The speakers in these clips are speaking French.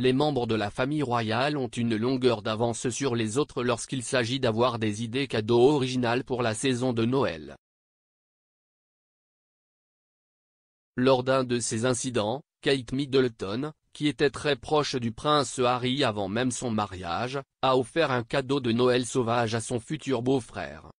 les membres de la famille royale ont une longueur d'avance sur les autres lorsqu'il s'agit d'avoir des idées cadeaux originales pour la saison de Noël. Lors d'un de ces incidents, Kate Middleton, qui était très proche du prince Harry avant même son mariage, a offert un cadeau de Noël sauvage à son futur beau-frère.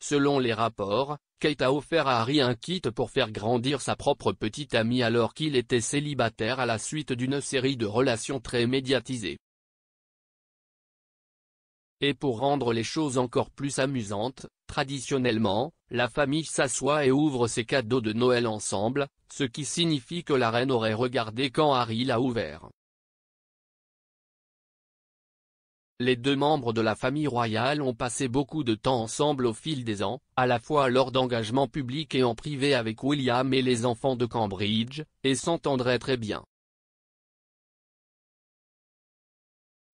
Selon les rapports, Kate a offert à Harry un kit pour faire grandir sa propre petite amie alors qu'il était célibataire à la suite d'une série de relations très médiatisées. Et pour rendre les choses encore plus amusantes, traditionnellement, la famille s'assoit et ouvre ses cadeaux de Noël ensemble, ce qui signifie que la reine aurait regardé quand Harry l'a ouvert. Les deux membres de la famille royale ont passé beaucoup de temps ensemble au fil des ans, à la fois lors d'engagements publics et en privé avec William et les enfants de Cambridge, et s'entendraient très bien.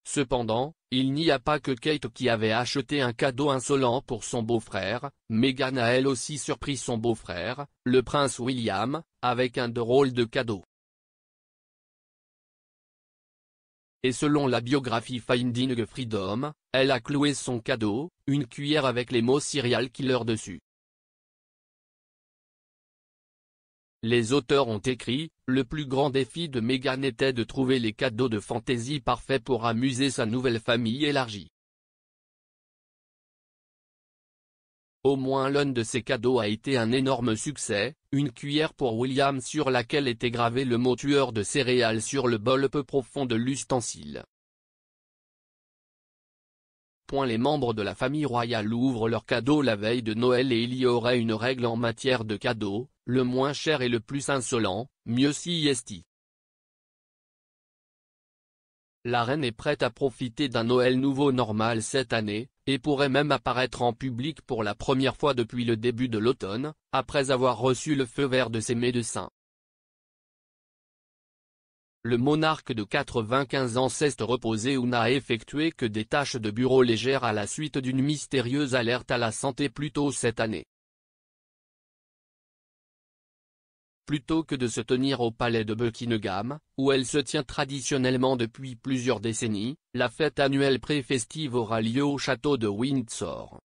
Cependant, il n'y a pas que Kate qui avait acheté un cadeau insolent pour son beau-frère, Meghan a elle aussi surpris son beau-frère, le prince William, avec un drôle de cadeau. Et selon la biographie Finding Freedom, elle a cloué son cadeau, une cuillère avec les mots serial killer dessus. Les auteurs ont écrit, le plus grand défi de Megan était de trouver les cadeaux de fantaisie parfaits pour amuser sa nouvelle famille élargie. Au moins l'un de ces cadeaux a été un énorme succès, une cuillère pour William sur laquelle était gravé le mot tueur de céréales sur le bol peu profond de l'ustensile. Point les membres de la famille royale ouvrent leurs cadeaux la veille de Noël et il y aurait une règle en matière de cadeaux, le moins cher et le plus insolent, mieux est-il. La reine est prête à profiter d'un Noël nouveau normal cette année, et pourrait même apparaître en public pour la première fois depuis le début de l'automne, après avoir reçu le feu vert de ses médecins. Le monarque de 95 ans s'est reposé ou n'a effectué que des tâches de bureau légères à la suite d'une mystérieuse alerte à la santé plus tôt cette année. plutôt que de se tenir au palais de Buckingham, où elle se tient traditionnellement depuis plusieurs décennies, la fête annuelle pré-festive aura lieu au château de Windsor.